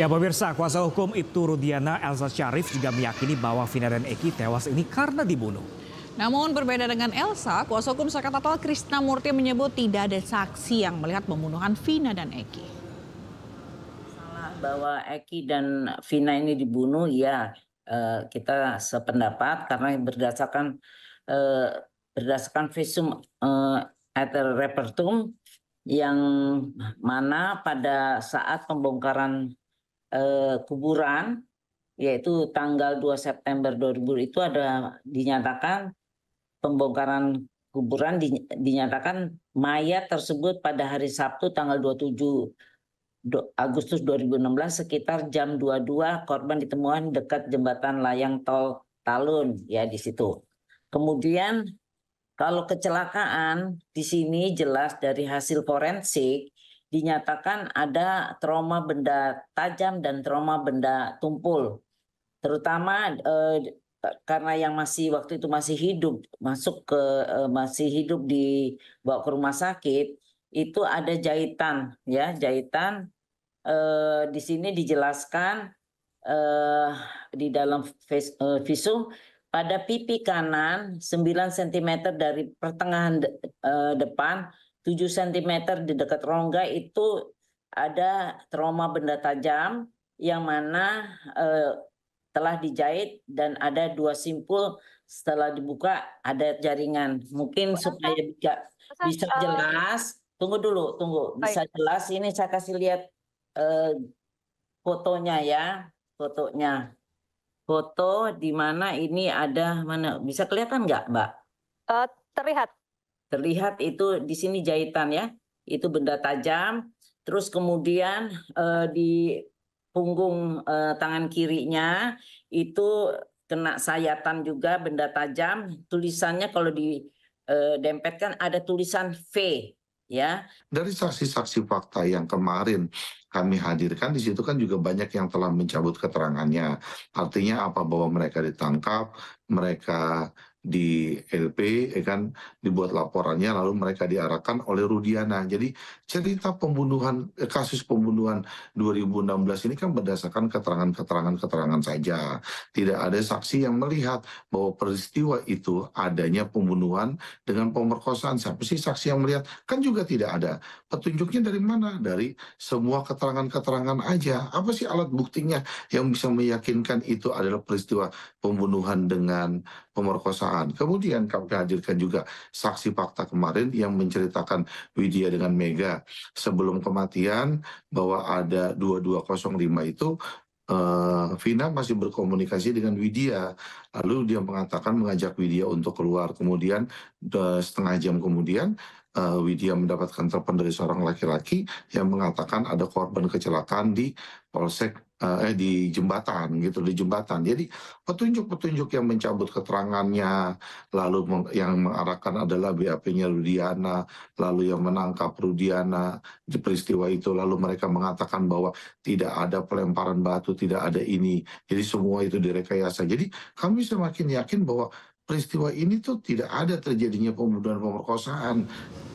Ya pemirsa, kuasa hukum Ibtu Rudiana Elsa Syarif juga meyakini bahwa Vina dan Eki tewas ini karena dibunuh. Namun berbeda dengan Elsa, kuasa hukum Tatal Krishna Murti menyebut tidak ada saksi yang melihat pembunuhan Vina dan Eki. Salah bahwa Eki dan Vina ini dibunuh, ya kita sependapat karena berdasarkan eh, berdasarkan visum et eh, repertum yang mana pada saat pembongkaran eh, kuburan yaitu tanggal 2 September 2000 itu ada dinyatakan pembongkaran kuburan dinyatakan mayat tersebut pada hari Sabtu tanggal 27 Agustus 2016 sekitar jam 22 korban ditemukan dekat jembatan layang tol Talun ya di situ. Kemudian kalau kecelakaan di sini jelas dari hasil forensik dinyatakan ada trauma benda tajam dan trauma benda tumpul. Terutama eh, karena yang masih waktu itu masih hidup masuk ke eh, masih hidup di bawa ke rumah sakit itu ada jahitan ya jahitan eh, di sini dijelaskan eh, di dalam eh, visum pada pipi kanan 9 cm dari pertengahan de, eh, depan 7 cm di dekat rongga itu ada trauma benda tajam yang mana eh, telah dijahit dan ada dua simpul setelah dibuka ada jaringan. Mungkin supaya bisa bisa eh, jelas. Tunggu dulu, tunggu. Bisa Baik. jelas ini saya kasih lihat eh, fotonya ya, fotonya. Foto di mana ini ada mana bisa kelihatan nggak, Mbak? Uh, terlihat. Terlihat itu di sini jahitan ya, itu benda tajam. Terus kemudian eh, di punggung eh, tangan kirinya itu kena sayatan juga benda tajam. Tulisannya kalau di eh, dempetkan ada tulisan V ya. Dari saksi-saksi fakta yang kemarin kami hadirkan di situ kan juga banyak yang telah mencabut keterangannya. Artinya apa bahwa mereka ditangkap, mereka di LP ya kan dibuat laporannya lalu mereka diarahkan oleh Rudiana. Jadi cerita pembunuhan eh, kasus pembunuhan 2016 ini kan berdasarkan keterangan-keterangan keterangan saja. Tidak ada saksi yang melihat bahwa peristiwa itu adanya pembunuhan dengan pemerkosaan. Siapa sih saksi yang melihat? Kan juga tidak ada. Petunjuknya dari mana? Dari semua keterangan-keterangan aja. Apa sih alat buktinya yang bisa meyakinkan itu adalah peristiwa pembunuhan dengan pemerkosaan? pemeriksaan. Kemudian kami hadirkan juga saksi fakta kemarin yang menceritakan Widya dengan Mega sebelum kematian bahwa ada 2205 itu uh, Vina masih berkomunikasi dengan Widya. Lalu dia mengatakan mengajak Widya untuk keluar. Kemudian eh, setengah jam kemudian uh, Widya mendapatkan telepon dari seorang laki-laki yang mengatakan ada korban kecelakaan di Polsek eh di jembatan gitu di jembatan. Jadi petunjuk-petunjuk yang mencabut keterangannya lalu yang mengarahkan adalah BAP-nya Rudiana, lalu yang menangkap Rudiana di peristiwa itu lalu mereka mengatakan bahwa tidak ada pelemparan batu, tidak ada ini. Jadi semua itu direkayasa. Jadi kami semakin yakin bahwa peristiwa ini tuh tidak ada terjadinya pembunuhan pemerkosaan